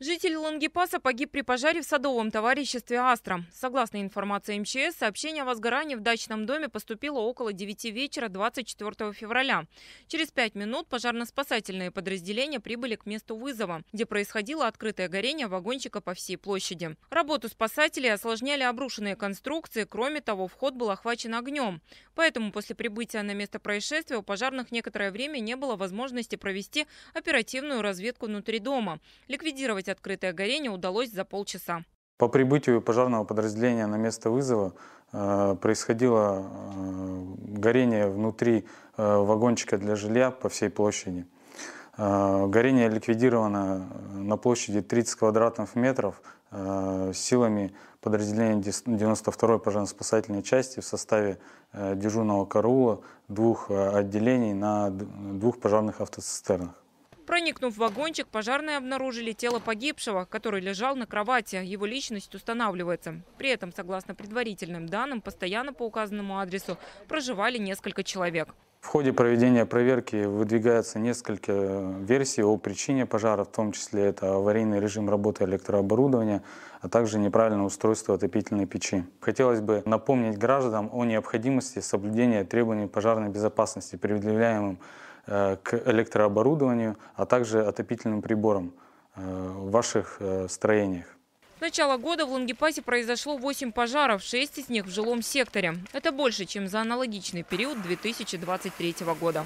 Житель Лонгипаса погиб при пожаре в садовом товариществе «Астра». Согласно информации МЧС, сообщение о возгорании в дачном доме поступило около 9 вечера 24 февраля. Через пять минут пожарно-спасательные подразделения прибыли к месту вызова, где происходило открытое горение вагончика по всей площади. Работу спасателей осложняли обрушенные конструкции. Кроме того, вход был охвачен огнем. Поэтому после прибытия на место происшествия у пожарных некоторое время не было возможности провести оперативную разведку внутри дома. Ликвидировать Потушить открытое горение удалось за полчаса. По прибытию пожарного подразделения на место вызова э, происходило э, горение внутри э, вагончика для жилья по всей площади. Горение ликвидировано на площади 30 квадратных метров силами подразделения 92-й пожарно-спасательной части в составе дежурного караула двух отделений на двух пожарных автоцистернах. Проникнув в вагончик, пожарные обнаружили тело погибшего, который лежал на кровати. Его личность устанавливается. При этом, согласно предварительным данным, постоянно по указанному адресу проживали несколько человек. В ходе проведения проверки выдвигается несколько версий о причине пожара, в том числе это аварийный режим работы электрооборудования, а также неправильное устройство отопительной печи. Хотелось бы напомнить гражданам о необходимости соблюдения требований пожарной безопасности, предъявляемым Э, к электрооборудованию, а также отопительным приборам э, в ваших э, строениях. С начала года в Лангепасе произошло 8 пожаров, 6 из них в жилом секторе. Это больше, чем за аналогичный период 2023 года.